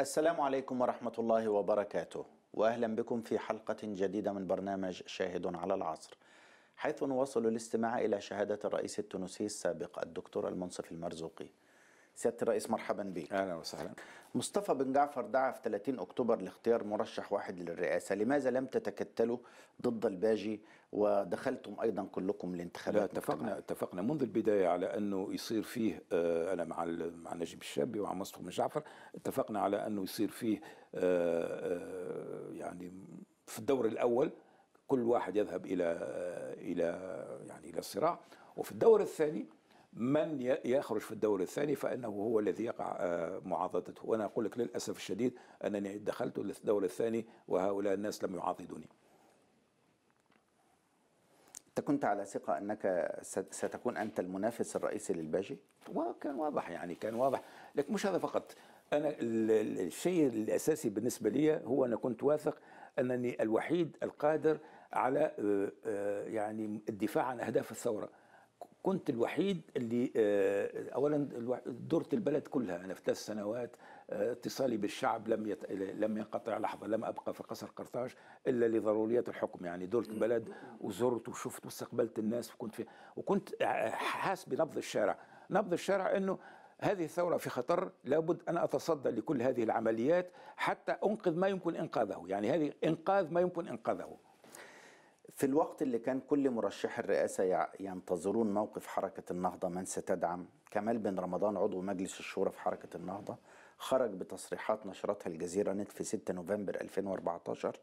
السلام عليكم ورحمة الله وبركاته وأهلا بكم في حلقة جديدة من برنامج شاهد على العصر حيث نواصل الاستماع إلى شهادة الرئيس التونسي السابق الدكتور المنصف المرزوقي سياده الرئيس مرحبا بك اهلا وسهلا مصطفى بن جعفر دعا في 30 اكتوبر لاختيار مرشح واحد للرئاسه لماذا لم تتكتلوا ضد الباجي ودخلتم ايضا كلكم الانتخابات لا اتفقنا اتفقنا منذ البدايه على انه يصير فيه آه انا مع مع نجيب الشابي ومع مصطفى بن جعفر اتفقنا على انه يصير فيه آه آه يعني في الدور الاول كل واحد يذهب الى آه، الى يعني الى الصراع وفي الدور الثاني من يخرج في الدور الثاني فانه هو الذي يقع آه، معاضدته وانا اقول لك للاسف الشديد انني دخلت للدور الثاني وهؤلاء الناس لم يعاضدوني انت كنت على ثقه انك ستكون انت المنافس الرئيسي للباجي وكان واضح يعني كان واضح لكن مش هذا فقط انا الشيء الاساسي بالنسبه لي هو انا كنت واثق انني الوحيد القادر على آه، آه، يعني الدفاع عن اهداف الثوره كنت الوحيد اللي آه، اولا درت البلد كلها انا في ثلاث سنوات آه، اتصالي بالشعب لم يت... لم ينقطع لحظه لم ابقى في قصر قرطاج الا لضروريات الحكم يعني درت البلد وزرت وشفت واستقبلت الناس وكنت في وكنت حاس بنبض الشارع نبض الشارع انه هذه الثورة في خطر لابد أن أتصدى لكل هذه العمليات حتى أنقذ ما يمكن إنقاذه يعني هذه إنقاذ ما يمكن إنقاذه في الوقت اللي كان كل مرشحي الرئاسة ينتظرون موقف حركة النهضة من ستدعم كمال بن رمضان عضو مجلس الشورى في حركة النهضة خرج بتصريحات نشرتها الجزيرة نت في 6 نوفمبر 2014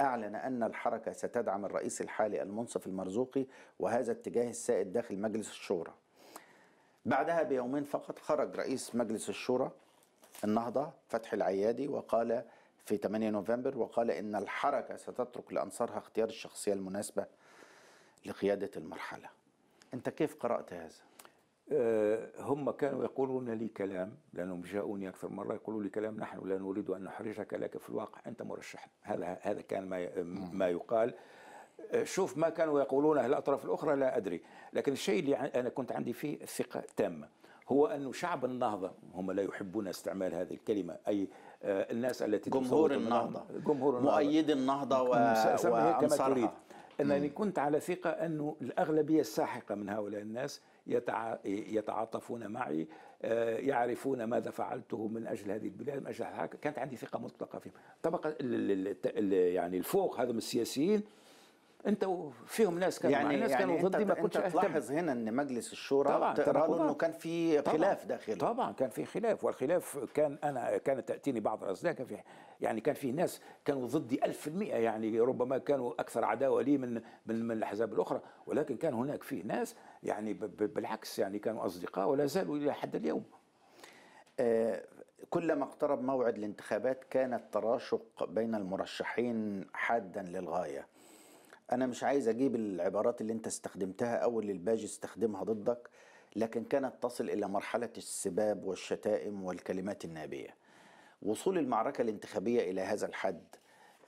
أعلن أن الحركة ستدعم الرئيس الحالي المنصف المرزوقي وهذا اتجاه السائد داخل مجلس الشورى بعدها بيومين فقط خرج رئيس مجلس الشورى النهضة فتحي العيادي وقال في 8 نوفمبر وقال إن الحركة ستترك لأنصارها اختيار الشخصية المناسبة لقيادة المرحلة أنت كيف قرأت هذا؟ آه، هم كانوا يقولون لي كلام لانهم جاؤوني اكثر مره يقولوا لي كلام نحن لا نريد ان نحرجك لكن في الواقع انت مرشح هذا هذا كان ما ما يقال آه، شوف ما كانوا يقولونه الاطراف الاخرى لا ادري لكن الشيء اللي انا كنت عندي فيه ثقه تامه هو أن شعب النهضة هم لا يحبون استعمال هذه الكلمة أي آه، الناس التي جمهور النهضة جمهور النهضة مؤيد النهضة و... وأنصارها تريد أنني كنت على ثقة أن الأغلبية الساحقة من هؤلاء الناس يتع... يتعاطفون معي آه، يعرفون ماذا فعلته من اجل هذه البلاد من اجل كانت عندي ثقه مطلقه فيهم طبقه يعني الفوق هذم السياسيين انت فيهم ناس كانوا يعني ناس يعني كانوا يعني ضدي ما كنتش اهتم تلاحظ هنا ان مجلس الشورى طبعا انه كان في خلاف داخله طبعا كان في خلاف والخلاف كان انا كانت تاتيني بعض الاسئله كان في يعني كان في ناس كانوا ضدي 1000% يعني ربما كانوا اكثر عداوه لي من من, من الاحزاب الاخرى ولكن كان هناك في ناس يعني بالعكس يعني كانوا اصدقاء ولا زالوا الى حد اليوم آه كلما اقترب موعد الانتخابات كان التراشق بين المرشحين حادا للغايه انا مش عايز اجيب العبارات اللي انت استخدمتها او اللي الباجي استخدمها ضدك لكن كانت تصل الى مرحله السباب والشتائم والكلمات النابيه وصول المعركه الانتخابيه الى هذا الحد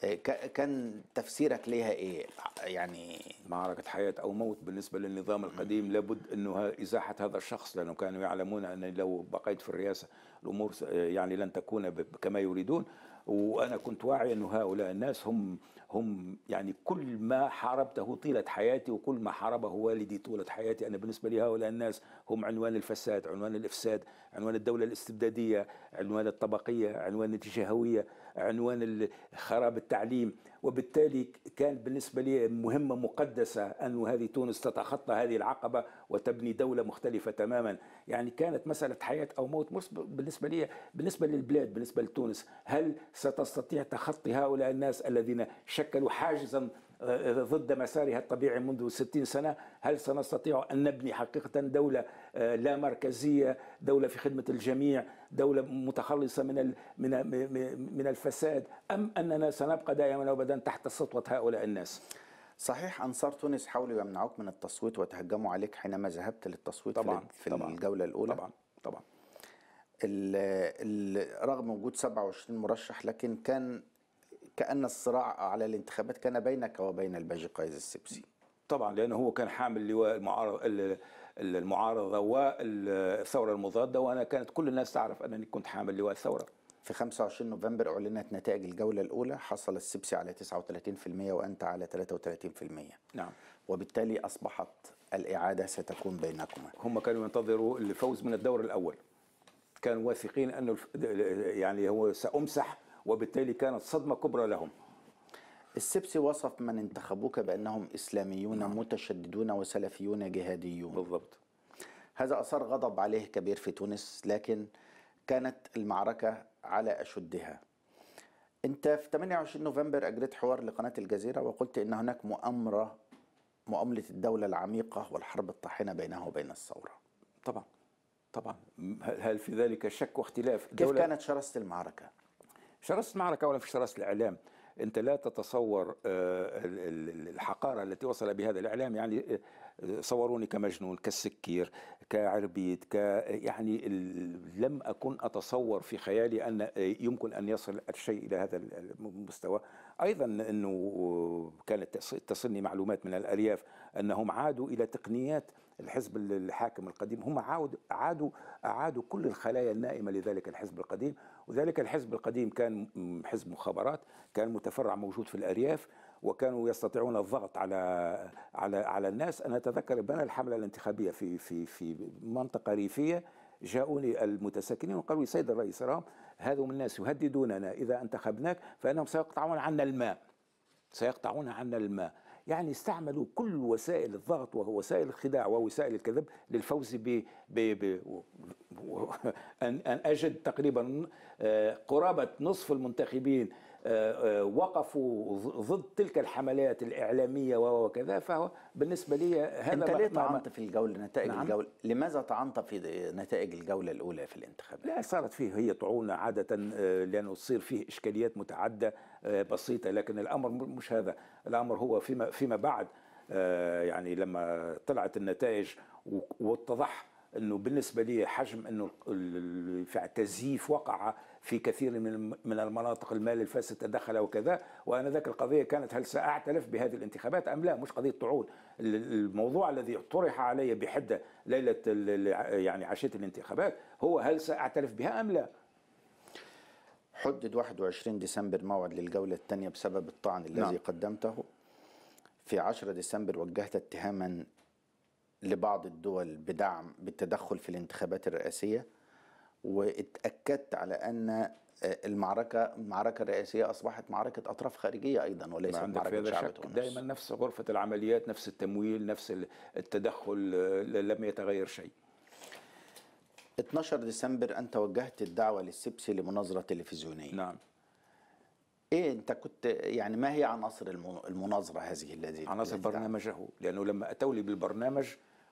آه، كان تفسيرك ليها ايه يعني معركه حياه او موت بالنسبه للنظام القديم لابد انه ازاحه هذا الشخص لانه كانوا يعلمون ان لو بقيت في الرئاسه الامور يعني لن تكون كما يريدون وانا كنت واعي انه هؤلاء الناس هم هم يعني كل ما حاربته طيله حياتي وكل ما حاربه والدي طيله حياتي انا بالنسبه لي هؤلاء الناس هم عنوان الفساد، عنوان الافساد، عنوان الدوله الاستبداديه، عنوان الطبقيه، عنوان الجهويه، عنوان خراب التعليم وبالتالي كان بالنسبة لي مهمة مقدسة أن هذه تونس تتخطى هذه العقبة وتبني دولة مختلفة تماما يعني كانت مسألة حياة أو موت بالنسبة لي بالنسبة للبلاد بالنسبة لتونس هل ستستطيع تخطي هؤلاء الناس الذين شكلوا حاجزا ضد مسارها الطبيعي منذ 60 سنة هل سنستطيع أن نبني حقيقة دولة آه، لا مركزية دولة في خدمة الجميع دولة متخلصة من من من الفساد أم أننا سنبقى دائما أبدا تحت سطوة هؤلاء الناس صحيح أنصار تونس حاولوا يمنعوك من التصويت وتهجموا عليك حينما ذهبت للتصويت طبعا في طبعا الجولة الأولى طبعا طبعا رغم وجود 27 مرشح لكن كان كأن الصراع على الانتخابات كان بينك وبين الباجي قايز السبسي طبعا لأنه هو كان حامل لواء المعارض المعارضة والثورة المضادة وأنا كانت كل الناس تعرف أنني كنت حامل لواء الثورة في 25 نوفمبر أعلنت نتائج الجولة الأولى حصل السبسي على 39% وأنت على 33% نعم وبالتالي أصبحت الإعادة ستكون بينكما هم كانوا ينتظروا الفوز من الدور الأول كانوا واثقين أنه يعني هو سأمسح وبالتالي كانت صدمة كبرى لهم السبسي وصف من انتخبوك بأنهم إسلاميون نعم. متشددون وسلفيون جهاديون بالضبط هذا أثار غضب عليه كبير في تونس لكن كانت المعركة على أشدها أنت في 28 نوفمبر أجريت حوار لقناة الجزيرة وقلت أن هناك مؤامرة مؤاملة الدولة العميقة والحرب الطاحنة بينها وبين الثورة طبعا طبعا هل في ذلك شك واختلاف كيف كانت شرسة المعركة؟ شرس المعركه ولا في شرس الاعلام انت لا تتصور آه، الحقاره التي وصل بهذا الاعلام يعني آه، صوروني كمجنون كالسكير كعربيد ك يعني لم اكن اتصور في خيالي ان آه، يمكن ان يصل الشيء الى هذا المستوى ايضا انه كانت تصلني معلومات من الارياف انهم عادوا الى تقنيات الحزب الحاكم القديم هم عاود عادوا أعادوا كل الخلايا النائمة لذلك الحزب القديم وذلك الحزب القديم كان حزب مخابرات كان متفرع موجود في الأرياف وكانوا يستطيعون الضغط على على على الناس انا اتذكر بنى الحمله الانتخابيه في في في منطقه ريفيه جاؤوني المتساكنين وقالوا سيد الرئيس رام هذو من الناس يهددوننا اذا انتخبناك فانهم سيقطعون عنا الماء سيقطعون عنا الماء يعني استعملوا كل وسائل الضغط ووسائل الخداع ووسائل الكذب للفوز ب أن أجد تقريبا آه، قرابة نصف المنتخبين وقفوا ضد تلك الحملات الإعلامية وكذا فهو بالنسبة لي هذا أنت ليه طعنت في الجولة نتائج نعم. الجولة لماذا طعنت في نتائج الجولة الأولى في الانتخابات لا صارت فيه هي طعون عادة آه، لأنه تصير فيه إشكاليات متعدة آه، بسيطة لكن الأمر مش هذا الأمر هو فيما, فيما بعد آه، يعني لما طلعت النتائج واتضح انه بالنسبه لي حجم انه التزييف وقع في كثير من من المناطق المال الفاسد تدخل وكذا وانا ذاك القضيه كانت هل ساعترف بهذه الانتخابات ام لا مش قضيه طعون الموضوع الذي طرح علي بحده ليله يعني عشيه الانتخابات هو هل ساعترف بها ام لا حدد 21 ديسمبر موعد للجوله الثانيه بسبب الطعن الذي نعم. قدمته في 10 ديسمبر وجهت اتهاما لبعض الدول بدعم بالتدخل في الانتخابات الرئاسية واتأكدت على أن آه، المعركة المعركة الرئاسية أصبحت معركة أطراف خارجية أيضا وليست معركة شعب تونس دائما نفس غرفة العمليات نفس التمويل نفس التدخل آه، لم يتغير شيء 12 ديسمبر أنت وجهت الدعوة للسبسي لمناظرة تلفزيونية نعم ايه انت كنت يعني ما هي عناصر المناظره هذه الذي عناصر برنامجه لانه لما اتوا لي بالبرنامج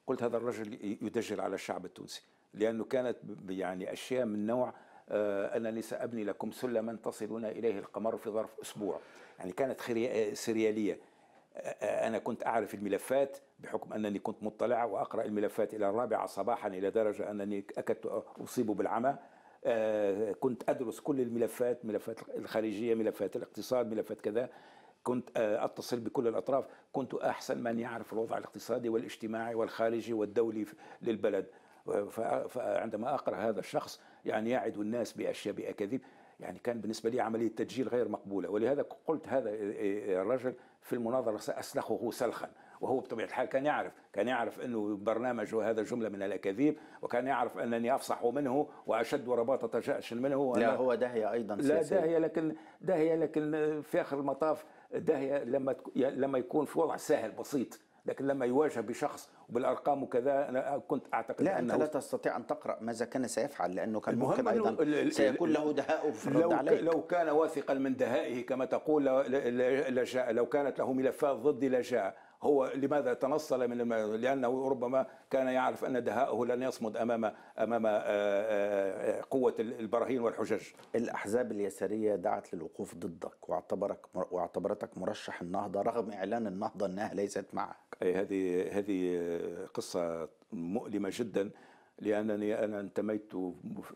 قلت هذا الرجل يدجل على الشعب التونسي لأنه كانت يعني أشياء من نوع آه، أنني سأبني لكم سلما تصلون إليه القمر في ظرف أسبوع يعني كانت آه، سريالية آه، أنا كنت أعرف الملفات بحكم أنني كنت مطلع وأقرأ الملفات إلى الرابعة صباحا إلى درجة أنني أكدت أصيب بالعمى كنت أدرس كل الملفات ملفات الخارجية ملفات الاقتصاد ملفات كذا كنت آه، أتصل بكل الأطراف كنت أحسن من يعرف الوضع الاقتصادي والاجتماعي والخارجي والدولي للبلد فعندما أقرأ هذا الشخص يعني يعد الناس بأشياء بأكاذيب يعني كان بالنسبة لي عملية تدجيل غير مقبولة ولهذا قلت هذا آه، آه، الرجل في المناظرة سأسلخه سلخا وهو بطبيعة الحال كان يعرف كان يعرف أنه برنامجه هذا جملة من الأكاذيب وكان يعرف أنني أفصح منه وأشد رباطة جأش منه لا هو داهية أيضا لا داهية لكن داهية لكن في آخر المطاف ده لما لما يكون في وضع سهل بسيط لكن لما يواجه بشخص وبالارقام وكذا انا كنت اعتقد لا انت لا تستطيع ان تقرا ماذا كان سيفعل لانه كان ممكن ايضا سيكون له دهاء في الرد لو عليك لو كان واثقا من دهائه كما تقول لجاء لو كانت له ملفات ضدي لجاء هو لماذا تنصل من الم... لانه ربما كان يعرف ان دهاءه لن يصمد امام امام آه، آه، آه، قوه البراهين والحجج. الاحزاب اليساريه دعت للوقوف ضدك واعتبرك واعتبرتك مرشح النهضه رغم اعلان النهضه انها ليست معك. أي هذه هذه قصه مؤلمه جدا لانني انا انتميت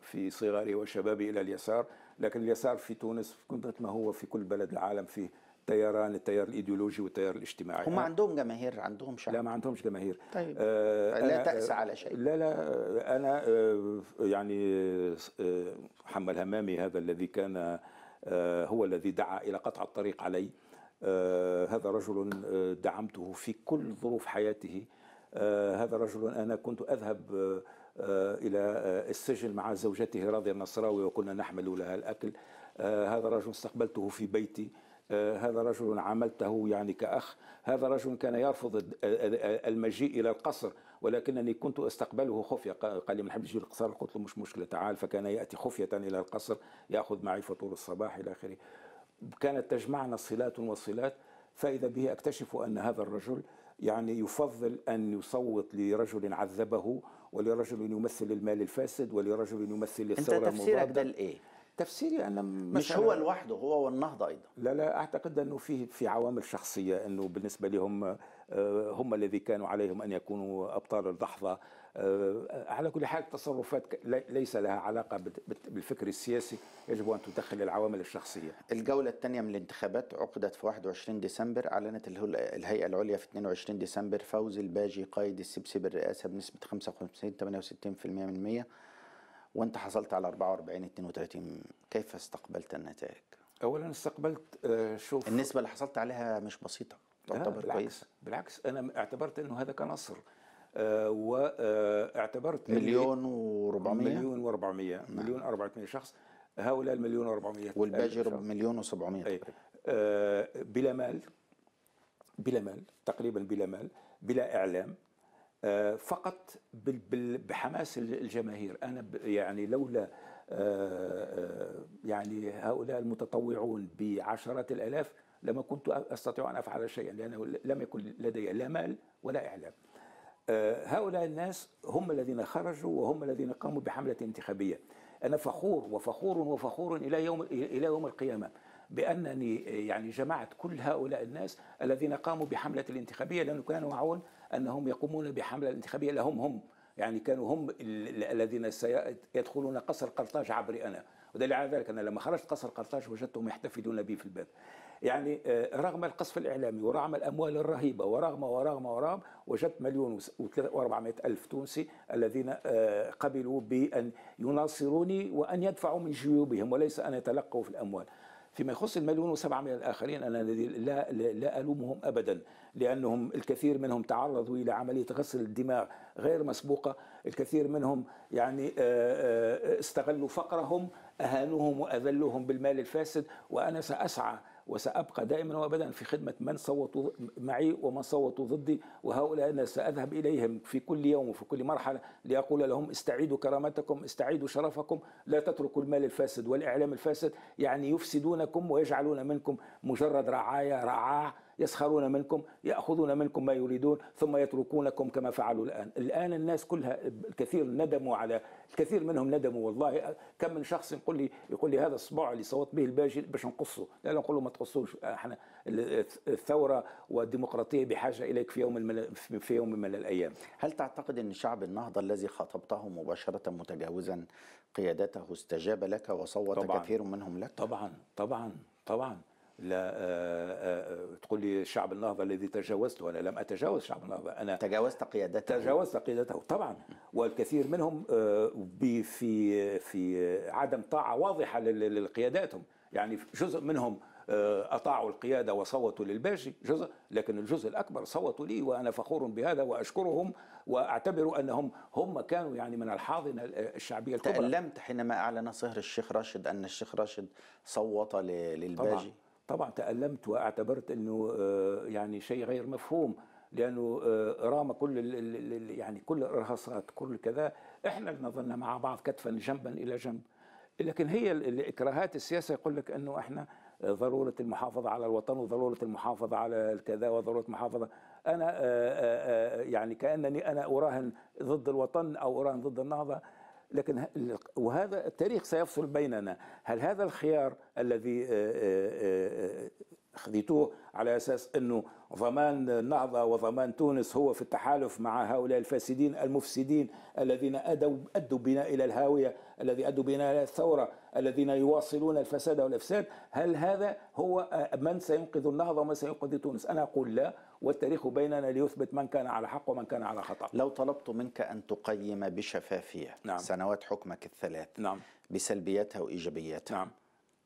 في صغري وشبابي الى اليسار لكن اليسار في تونس كنت ما هو في كل بلد العالم فيه تياران التيار الايديولوجي والتيار الاجتماعي هم عندهم جماهير عندهم شعب لا ما عندهمش جماهير طيب آه لا تأسى على شيء لا لا انا آه يعني آه محمد همامي هذا الذي كان آه هو الذي دعا الى قطع الطريق علي آه هذا رجل آه، دعمته في كل ظروف حياته آه هذا رجل انا كنت اذهب آه, آه، إلى آه، السجن مع زوجته راضية النصراوي وكنا نحمل لها الأكل هذا رجل استقبلته في بيتي آه، هذا رجل عاملته يعني كأخ هذا رجل كان يرفض المجيء إلى القصر ولكنني كنت استقبله خفية قال لي ما نحبش القصر قلت له مش مشكلة تعال فكان يأتي خفية إلى القصر يأخذ معي فطور الصباح إلى آخره كانت تجمعنا صلات وصلات فإذا به أكتشف أن هذا الرجل يعني يفضل أن يصوت لرجل عذبه ولرجل يمثل المال الفاسد ولرجل يمثل الثورة المضادة أنت تفسيرك ده لايه؟ تفسيري انا مش هو لوحده هو والنهضه ايضا لا لا اعتقد انه فيه في عوامل شخصيه انه بالنسبه لهم آه، هم الذي كانوا عليهم ان يكونوا ابطال اللحظه آه، على كل حال تصرفات ليس لها علاقه بالفكر السياسي يجب ان تدخل العوامل الشخصيه الجوله الثانيه من الانتخابات عقدت في 21 ديسمبر اعلنت الهيئه العليا في 22 ديسمبر فوز الباجي قائد السبسي بالرئاسه بنسبه 55 68% من 100 وانت حصلت على 44 32 كيف استقبلت النتائج اولا استقبلت آه، شوف النسبه اللي حصلت عليها مش بسيطه تعتبر كويسه بالعكس انا اعتبرت انه هذا كنصر نصر آه، واعتبرت آه، مليون و400 مليون و400 نعم. مليون 400 شخص هؤلاء المليون و400 والباجي مليون و700 أي. آه بلا مال بلا مال تقريبا بلا مال بلا اعلام آه، فقط بحماس الجماهير انا يعني لولا آه، آه، يعني هؤلاء المتطوعون بعشرات الالاف لما كنت استطيع ان افعل شيئا لانه لم يكن لدي لا مال ولا اعلام. هؤلاء الناس هم الذين خرجوا وهم الذين قاموا بحمله انتخابيه. انا فخور وفخور وفخور الى يوم الى يوم القيامه بانني يعني جمعت كل هؤلاء الناس الذين قاموا بحمله الانتخابيه لانه كانوا معون انهم يقومون بحمله انتخابيه لهم هم يعني كانوا هم الذين سيدخلون قصر قرطاج عبري انا ودليل على ذلك انا لما خرجت قصر قرطاج وجدتهم يحتفلون بي في الباب يعني آه، رغم القصف الإعلامي ورغم الأموال الرهيبة ورغم ورغم ورغم وجدت مليون و400 ألف تونسي الذين آه، قبلوا بأن يناصروني وأن يدفعوا من جيوبهم وليس أن يتلقوا في الأموال فيما يخص المليون و700 الآخرين أنا لا, لا ألومهم أبدا لأنهم الكثير منهم تعرضوا إلى عملية غسل الدماغ غير مسبوقة الكثير منهم يعني آه، آه، استغلوا فقرهم أهانوهم وأذلوهم بالمال الفاسد وأنا سأسعى وسأبقى دائما وأبدا في خدمة من صوتوا معي ومن صوتوا ضدي وهؤلاء أنا سأذهب إليهم في كل يوم وفي كل مرحلة لأقول لهم استعيدوا كرامتكم استعيدوا شرفكم لا تتركوا المال الفاسد والإعلام الفاسد يعني يفسدونكم ويجعلون منكم مجرد رعايا رعاع يسخرون منكم يأخذون منكم ما يريدون ثم يتركونكم كما فعلوا الآن الآن الناس كلها الكثير ندموا على الكثير منهم ندموا والله كم من شخص يقول لي يقول لي هذا الصباع اللي صوت به الباجي باش نقصه لا نقول له ما تقصوش احنا الثورة والديمقراطية بحاجة إليك في يوم من في يوم من الأيام هل تعتقد أن شعب النهضة الذي خاطبته مباشرة متجاوزا قيادته استجاب لك وصوت طبعاً كثير منهم لك طبعا طبعا طبعا لا آه، آه، آه، تقول لي شعب النهضة الذي تجاوزته أنا لم أتجاوز شعب النهضة أنا تجاوزت قيادته تجاوزت قيادته طبعا والكثير منهم في في عدم طاعة واضحة لقياداتهم يعني جزء منهم أطاعوا القيادة وصوتوا للباشي جزء لكن الجزء الأكبر صوتوا لي وأنا فخور بهذا وأشكرهم وأعتبر أنهم هم كانوا يعني من الحاضنة الشعبية الكبرى تألمت حينما أعلن صهر الشيخ راشد أن الشيخ راشد صوت للباجي طبعا طبعا تألمت واعتبرت أنه آه، يعني شيء غير مفهوم لأنه آه، رام كل يعني كل الإرهاصات كل كذا إحنا اللي نظلنا مع بعض كتفا جنبا إلى جنب لكن هي الإكراهات السياسة يقول لك أنه إحنا آه، ضرورة المحافظة على الوطن وضرورة المحافظة على الكذا وضرورة المحافظة أنا يعني كأنني أنا أراهن ضد الوطن أو أراهن ضد النهضة لكن وهذا التاريخ سيفصل بيننا هل هذا الخيار الذي آه، آه، آه، خذيتوه على اساس انه ضمان النهضه وضمان تونس هو في التحالف مع هؤلاء الفاسدين المفسدين الذين ادوا ادوا بنا الى الهاويه الذي أدوا بنا الثورة الذين يواصلون الفساد والإفساد هل هذا هو آه، من سينقذ النهضة ومن سينقذ تونس أنا أقول لا والتاريخ بيننا ليثبت من كان على حق ومن كان على خطأ لو طلبت منك أن تقيم بشفافية نعم. سنوات حكمك الثلاث نعم. بسلبياتها وإيجابياتها نعم.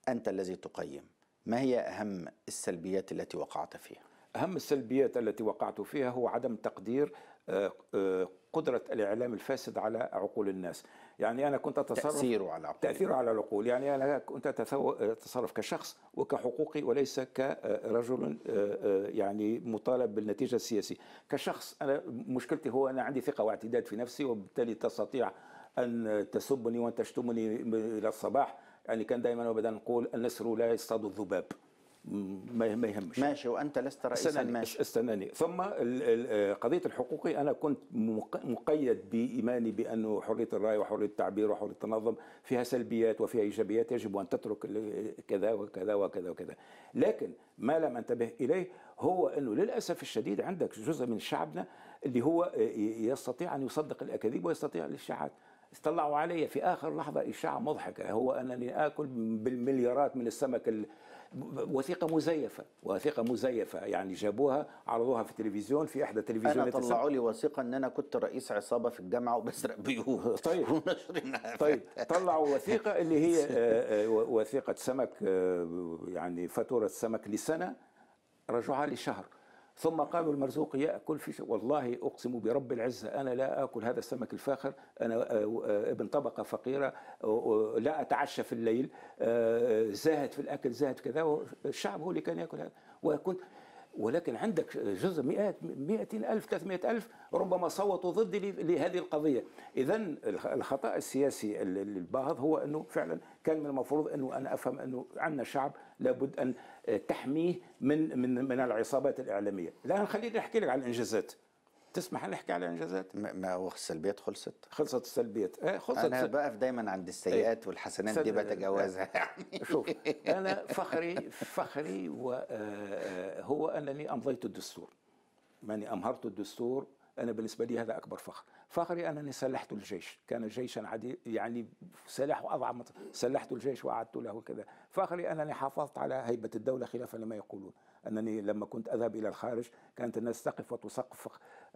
أنت الذي تقيم ما هي أهم السلبيات التي وقعت فيها؟ أهم السلبيات التي وقعت فيها هو عدم تقدير آه، آه، قدرة الإعلام الفاسد على عقول الناس يعني انا كنت اتصرف تاثيره على العقول تاثيره على العقول يعني انا كنت اتصرف كشخص وكحقوقي وليس كرجل آه، آه، يعني مطالب بالنتيجه السياسيه كشخص انا مشكلتي هو انا عندي ثقه واعتداد في نفسي وبالتالي تستطيع ان تسبني وان تشتمني الى الصباح يعني كان دائما وابدا نقول النسر لا يصطاد الذباب ما يهمش ماشي وانت لست رئيسا استناني ماشي استناني ثم آه، قضيه الحقوقي انا كنت مقيد بايماني بانه حريه الراي وحريه التعبير وحريه التنظم فيها سلبيات وفيها ايجابيات يجب ان تترك كذا وكذا وكذا وكذا لكن ما لم انتبه اليه هو انه للاسف الشديد عندك جزء من شعبنا اللي هو يستطيع ان يصدق الاكاذيب ويستطيع الاشاعات طلعوا علي في اخر لحظه اشاعه مضحكه هو انني اكل بالمليارات من السمك ال... وثيقه مزيفه وثيقه مزيفه يعني جابوها عرضوها في التلفزيون في احدى التلفزيونات انا طلعوا لي وثيقه ان انا كنت رئيس عصابه في الجامعه وبسرق بيوت طيب طيب طلعوا وثيقه اللي هي آه، آه، وثيقه سمك آه، يعني فاتوره سمك لسنه رجعها لشهر ثم قالوا المرزوق يأكل في والله أقسم برب العزة أنا لا أكل هذا السمك الفاخر أنا آه، آه، ابن طبقة فقيرة لا أتعشى في الليل آه، زاهد في الأكل زاهد كذا والشعب هو اللي كان يأكل هذا وكنت ولكن عندك جزء مئات مئتين ألف ثلاثمائة ألف ربما صوتوا ضد لهذه القضية إذا الخطأ السياسي للبعض هو أنه فعلا كان من المفروض أنه أنا أفهم أنه عندنا شعب لابد أن تحميه من من من العصابات الإعلامية الآن خليني أحكي لك عن الإنجازات تسمح لي احكي على انجازات ما هو السلبيات خلصت خلصت السلبيات ايه خلصت انا سل... بقف دايما عند إيه، السيئات ايه؟ والحسنات دي بتجاوزها إيه، يعني شوف انا فخري فخري آه، آه، هو انني امضيت الدستور ماني امهرت الدستور انا بالنسبه لي هذا اكبر فخر فخري انني سلحت الجيش كان جيشا عادي يعني سلاحه اضعف سلحت الجيش واعدت له كذا فخري انني حافظت على هيبه الدوله خلافا لما يقولون انني لما كنت اذهب الى الخارج كانت الناس تقف وتسقف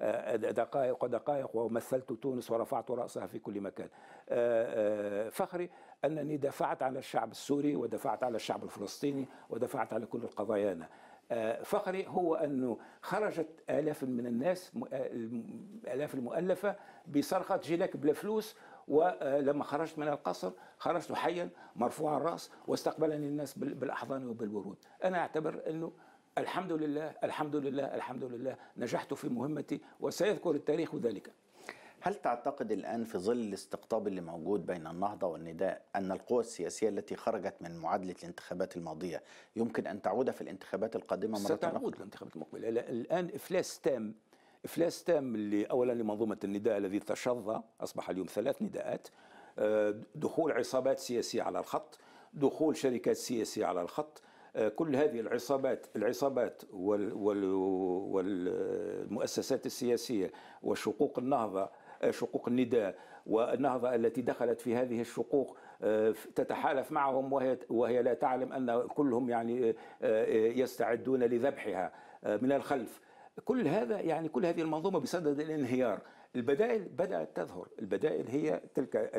آه، دقائق ودقائق ومثلت تونس ورفعت رأسها في كل مكان آه، آه، فخري أنني دفعت على الشعب السوري ودفعت على الشعب الفلسطيني ودفعت على كل القضايانا فخري هو أنه خرجت آلاف من الناس آلاف المؤلفة بصرخة جيلك بلا فلوس ولما خرجت من القصر خرجت حيا مرفوع الرأس واستقبلني الناس بالأحضان وبالورود أنا أعتبر أنه الحمد لله الحمد لله الحمد لله نجحت في مهمتي وسيذكر التاريخ ذلك هل تعتقد الآن في ظل الاستقطاب اللي موجود بين النهضة والنداء أن القوى السياسية التي خرجت من معادلة الانتخابات الماضية يمكن أن تعود في الانتخابات القادمة مرة ستعود أخرى؟ الانتخابات المقبلة الآن إفلاس تام إفلاس تام أولا لمنظومة النداء الذي تشظى أصبح اليوم ثلاث نداءات آه، دخول عصابات سياسية على الخط دخول شركات سياسية على الخط كل هذه العصابات العصابات والمؤسسات السياسيه وشقوق النهضه شقوق النداء والنهضة التي دخلت في هذه الشقوق آه، تتحالف معهم وهي, وهي لا تعلم أن كلهم يعني آه، آه، يستعدون لذبحها من الخلف كل هذا يعني كل هذه المنظومة بصدد الانهيار البدائل بدأت تظهر البدائل هي تلك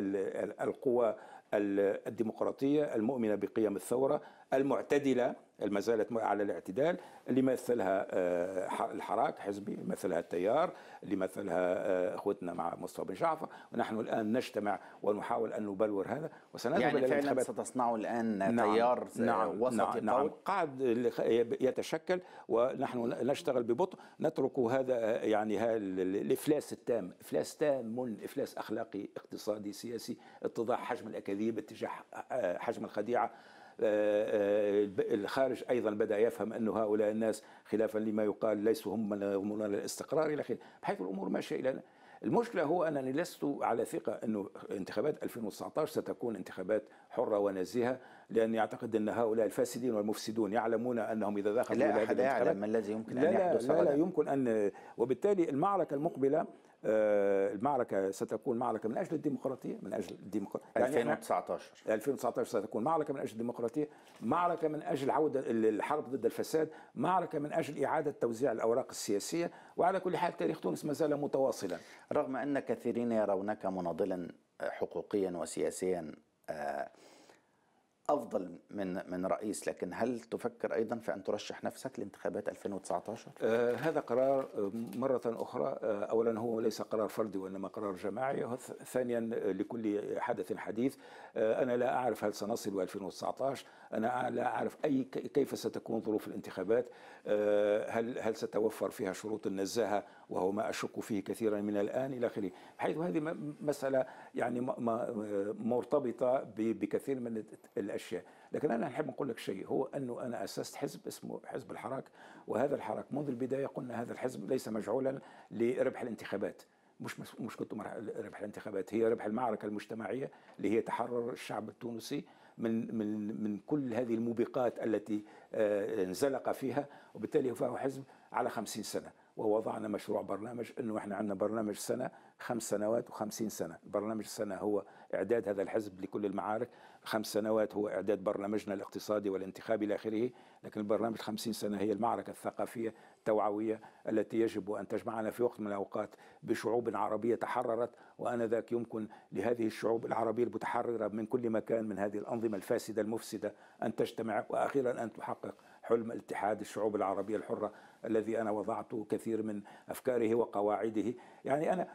القوى الديمقراطية المؤمنة بقيم الثورة المعتدلة ما زالت على الاعتدال اللي يمثلها آه، الحراك حزبي يمثلها التيار اللي يمثلها آه، اخوتنا مع مصطفى بن جعفر ونحن الان نجتمع ونحاول ان نبلور هذا وسنذهب يعني الى فعلا ستصنع الان نعم تيار نعم،, نعم وسط نعم, نعم قاعد يتشكل ونحن نشتغل ببطء نترك هذا آه، يعني الافلاس التام افلاس تام افلاس اخلاقي اقتصادي سياسي اتضاح حجم الاكاذيب اتجاه حجم الخديعه آه، آه، الخارج ايضا بدا يفهم انه هؤلاء الناس خلافا لما يقال ليسوا هم من يضمنون الاستقرار الى اخره بحيث الامور ماشيه الى المشكله هو انني لست على ثقه انه انتخابات 2019 ستكون انتخابات حره ونزيهه لاني اعتقد ان هؤلاء الفاسدين والمفسدون يعلمون انهم اذا دخلوا لا احد يعلم ما الذي يمكن لا ان يحدث لا, لا, لا يمكن ان وبالتالي المعركه المقبله آه، المعركه ستكون معركه من اجل الديمقراطيه من اجل الديمقراطيه يعني 2019 2019 ستكون معركه من اجل الديمقراطيه معركه من اجل عوده الحرب ضد الفساد معركه من اجل اعاده توزيع الاوراق السياسيه وعلى كل حال تاريخ تونس ما زال متواصلا رغم ان كثيرين يرونك مناضلا آه، حقوقيا وسياسيا آه افضل من من رئيس لكن هل تفكر ايضا في ان ترشح نفسك لانتخابات 2019 آه هذا قرار آه، مره اخرى آه اولا هو ليس قرار فردي وانما قرار جماعي ثانيا آه، لكل حدث حديث آه انا لا اعرف هل سنصل 2019 انا لا اعرف اي كيف ستكون ظروف الانتخابات آه هل هل ستوفر فيها شروط النزاهه وهو ما أشك فيه كثيرا من الآن إلى آخره حيث هذه مسألة يعني مرتبطة بكثير من الأشياء لكن أنا أحب أقول لك شيء هو أنه أنا أسست حزب اسمه حزب الحراك وهذا الحراك منذ البداية قلنا هذا الحزب ليس مجعولا لربح الانتخابات مش مش كنت ربح الانتخابات هي ربح المعركة المجتمعية اللي هي تحرر الشعب التونسي من من من كل هذه الموبقات التي آه، انزلق فيها وبالتالي فهو حزب على خمسين سنة ووضعنا مشروع برنامج انه احنا عندنا برنامج سنه خمس سنوات وخمسين سنه، برنامج السنه هو اعداد هذا الحزب لكل المعارك، خمس سنوات هو اعداد برنامجنا الاقتصادي والانتخابي الى اخره، لكن البرنامج خمسين سنه هي المعركه الثقافيه التوعويه التي يجب ان تجمعنا في وقت من الاوقات بشعوب عربيه تحررت وانذاك يمكن لهذه الشعوب العربيه المتحرره من كل مكان من هذه الانظمه الفاسده المفسده ان تجتمع واخيرا ان تحقق حلم اتحاد الشعوب العربية الحرة الذي أنا وضعت كثير من أفكاره وقواعده يعني أنا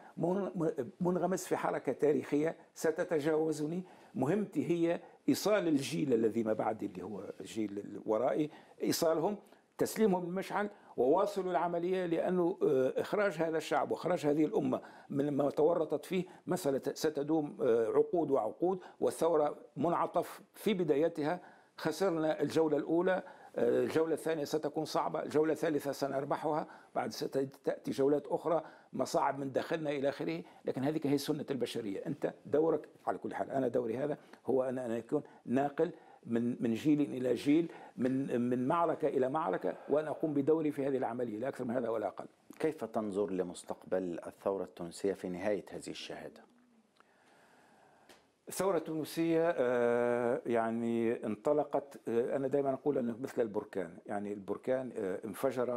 منغمس في حركة تاريخية ستتجاوزني مهمتي هي إيصال الجيل الذي ما بعدي اللي هو الجيل ورائي إيصالهم تسليمهم المشعل وواصلوا العملية لأنه آه، إخراج هذا الشعب وإخراج هذه الأمة من ما تورطت فيه مسألة ستدوم آه، عقود وعقود والثورة منعطف في بدايتها خسرنا الجولة الأولى الجولة الثانية ستكون صعبة الجولة الثالثة سنربحها بعد ستأتي جولات أخرى مصاعب من داخلنا إلى آخره لكن هذه هي سنة البشرية أنت دورك على كل حال أنا دوري هذا هو أن أنا أكون ناقل من من جيل الى جيل من من معركه الى معركه وانا اقوم بدوري في هذه العمليه لا اكثر من هذا ولا اقل. كيف تنظر لمستقبل الثوره التونسيه في نهايه هذه الشهاده؟ الثورة التونسية آه، يعني انطلقت آه، أنا دائما أقول أنه مثل البركان يعني البركان آه، انفجر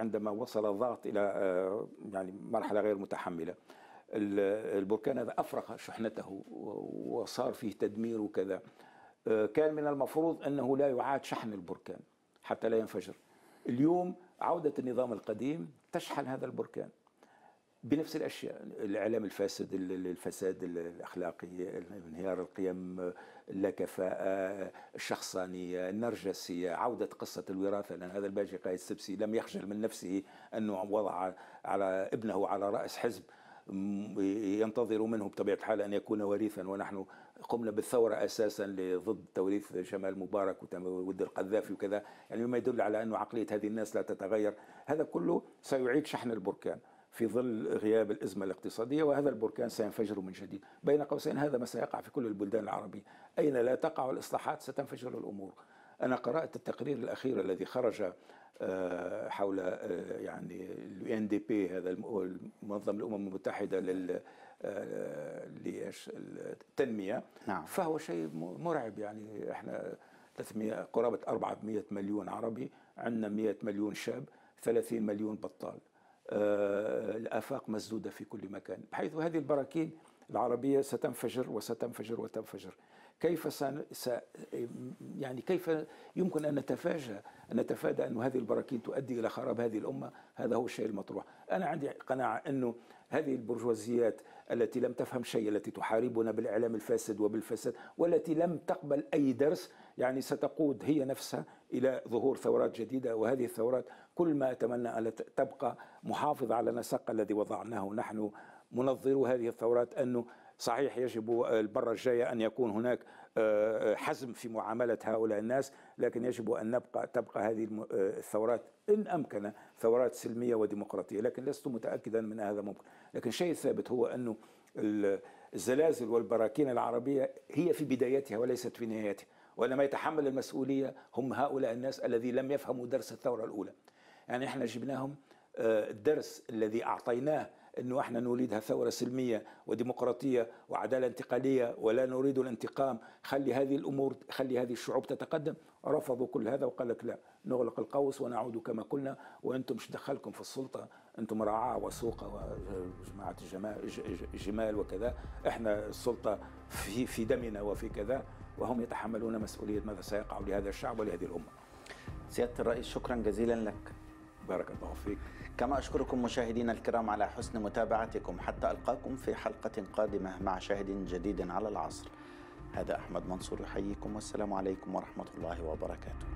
عندما وصل الضغط إلى يعني مرحلة غير متحملة البركان هذا أفرغ شحنته وصار فيه تدمير وكذا كان من المفروض أنه لا يعاد شحن البركان حتى لا ينفجر اليوم عودة النظام القديم تشحن هذا البركان بنفس الاشياء الاعلام الفاسد الفساد الاخلاقي انهيار القيم اللاكفاءه الشخصانيه النرجسيه عوده قصه الوراثه لان هذا الباجي قايد السبسي لم يخجل من نفسه انه وضع على ابنه على راس حزب ينتظر منه بطبيعه الحال ان يكون وريثا ونحن قمنا بالثوره اساسا ضد توريث جمال مبارك وود القذافي وكذا يعني مما يدل على انه عقليه هذه الناس لا تتغير هذا كله سيعيد شحن البركان في ظل غياب الأزمة الاقتصادية وهذا البركان سينفجر من جديد بين قوسين هذا ما سيقع في كل البلدان العربية أين لا تقع الإصلاحات ستنفجر الأمور أنا قرأت التقرير الأخير الذي خرج آه، حول آه، يعني الـ ان دي بي هذا المنظم الأمم المتحدة لل آه، التنمية نعم. فهو شيء مرعب يعني احنا 300 قرابة 400 مليون عربي عندنا 100 مليون شاب 30 مليون بطال آه، الآفاق مسدودة في كل مكان بحيث هذه البراكين العربية ستنفجر وستنفجر وتنفجر كيف س... س... يعني كيف يمكن أن نتفاجأ أن نتفادى أن هذه البراكين تؤدي إلى خراب هذه الأمة هذا هو الشيء المطروح أنا عندي قناعة أنه هذه البرجوازيات التي لم تفهم شيء التي تحاربنا بالإعلام الفاسد وبالفساد والتي لم تقبل أي درس يعني ستقود هي نفسها إلى ظهور ثورات جديدة وهذه الثورات كل ما أتمنى أن تبقى محافظة على نسق الذي وضعناه نحن منظرو هذه الثورات أنه صحيح يجب المرة الجاية أن يكون هناك آه، آه، حزم في معاملة هؤلاء الناس لكن يجب أن نبقى تبقى هذه آه، الثورات إن أمكن ثورات سلمية وديمقراطية لكن لست متأكدا من هذا ممكن لكن شيء ثابت هو أنه الزلازل والبراكين العربية هي في بدايتها وليست في نهايتها وإنما يتحمل المسؤولية هم هؤلاء الناس الذي لم يفهموا درس الثورة الأولى يعني إحنا جبناهم الدرس الذي أعطيناه انه احنا نريدها ثوره سلميه وديمقراطيه وعداله انتقاليه ولا نريد الانتقام خلي هذه الامور خلي هذه الشعوب تتقدم رفضوا كل هذا وقال لك لا نغلق القوس ونعود كما كنا وانتم مش دخلكم في السلطه انتم رعاه وسوقه وجماعه الجمال وكذا احنا السلطه في في دمنا وفي كذا وهم يتحملون مسؤوليه ماذا سيقع لهذا الشعب ولهذه الامه. سياده الرئيس شكرا جزيلا لك. بارك الله فيك. كما أشكركم مشاهدينا الكرام على حسن متابعتكم حتى ألقاكم في حلقة قادمة مع شاهد جديد على العصر هذا أحمد منصور يحييكم والسلام عليكم ورحمة الله وبركاته